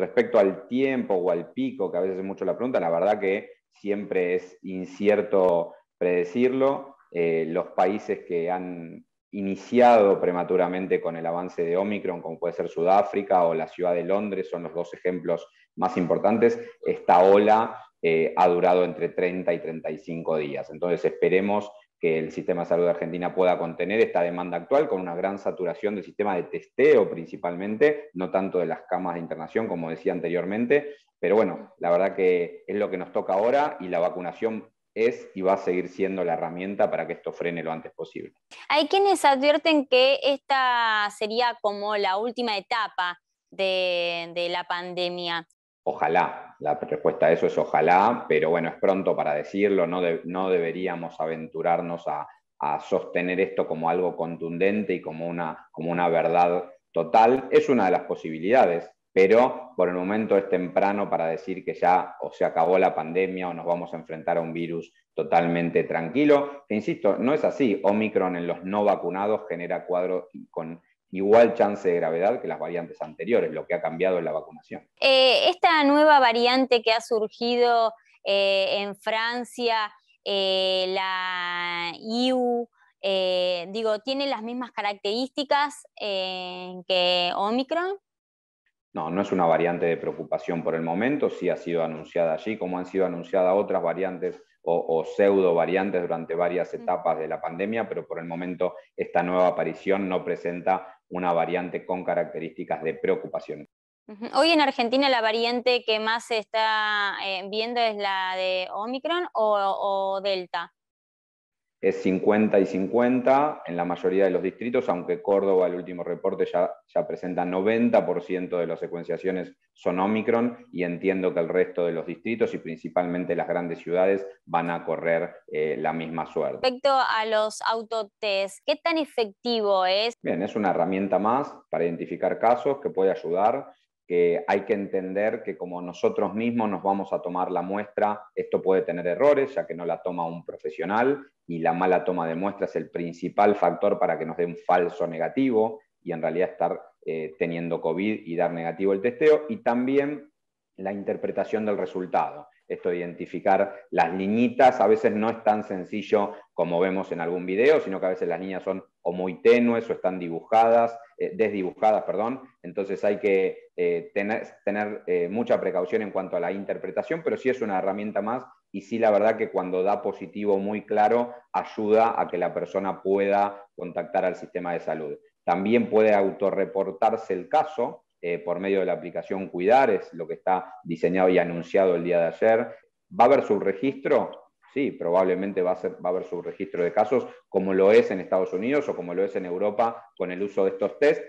respecto al tiempo o al pico, que a veces es mucho la pregunta, la verdad que siempre es incierto predecirlo. Eh, los países que han iniciado prematuramente con el avance de Omicron, como puede ser Sudáfrica o la ciudad de Londres, son los dos ejemplos más importantes. Esta ola eh, ha durado entre 30 y 35 días. Entonces esperemos que el sistema de salud de Argentina pueda contener esta demanda actual con una gran saturación del sistema de testeo principalmente, no tanto de las camas de internación como decía anteriormente, pero bueno, la verdad que es lo que nos toca ahora y la vacunación es y va a seguir siendo la herramienta para que esto frene lo antes posible. Hay quienes advierten que esta sería como la última etapa de, de la pandemia. Ojalá, la respuesta a eso es ojalá, pero bueno, es pronto para decirlo, no, no deberíamos aventurarnos a, sostener esto como algo contundente y como una, como una verdad total. Es una de las posibilidades, pero por el momento es temprano para decir que ya o se acabó la pandemia o nos vamos a enfrentar a un virus totalmente tranquilo. insisto, no es así. Omicron en los no vacunados genera cuadros con igual chance de gravedad que las variantes anteriores, lo que ha cambiado en la vacunación. Eh, esta nueva variante que ha surgido eh, en Francia, eh, la IU, digo, ¿tiene las mismas características que Omicron? No, no es una variante de preocupación por el momento, sí ha sido anunciada allí, como han sido anunciadas otras variantes o, pseudo variantes durante varias etapas de la pandemia, pero por el momento esta nueva aparición no presenta una variante con características de preocupación. Hoy en Argentina la variante que más se está eh, viendo es la de Omicron o Delta es 50 y 50 en la mayoría de los distritos, aunque Córdoba, el último reporte, ya, ya presenta 90% de las secuenciaciones son Omicron y entiendo que el resto de los distritos y principalmente las grandes ciudades van a correr eh, la misma suerte. Respecto a los autotest, ¿qué tan efectivo es? Bien, es una herramienta más para identificar casos que puede ayudar que hay que entender que como nosotros mismos nos vamos a tomar la muestra, esto puede tener errores, ya que no la toma un profesional y la mala toma de muestra es el principal factor para que nos dé un falso negativo y en realidad estar eh, teniendo COVID y dar negativo el testeo, y también la interpretación del resultado. Esto de identificar las niñitas a veces no es tan sencillo como vemos en algún video, sino que a veces las niñas son o muy tenues o están dibujadas, eh, desdibujadas, perdón. Entonces hay que eh, tener, eh, mucha precaución en cuanto a la interpretación, pero sí es una herramienta más y sí la verdad que cuando da positivo muy claro ayuda a que la persona pueda contactar al sistema de salud. También puede autorreportarse el caso por medio de la aplicación Cuidar, es lo que está diseñado y anunciado el día de ayer. Va a haber su registro sí, probablemente va a, haber su registro de casos, como lo es en Estados Unidos o como lo es en Europa con el uso de estos test.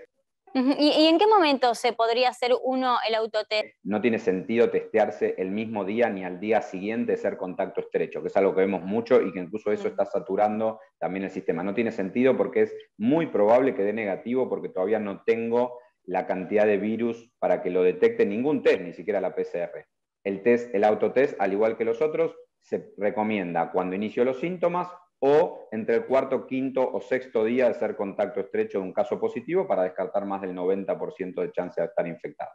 ¿Y, en qué momento se podría hacer uno el autotest? No tiene sentido testearse el mismo día ni al día siguiente ser contacto estrecho, que es algo que vemos mucho y que incluso eso está saturando también el sistema. No tiene sentido porque es muy probable que dé negativo porque todavía no tengo la cantidad de virus para que lo detecte ningún test, ni siquiera la PCR. El test, el autotest, al igual que los otros, se recomienda cuando inicio los síntomas o entre el cuarto, quinto o sexto día de ser contacto estrecho de un caso positivo para descartar más del 90% de chance de estar infectado.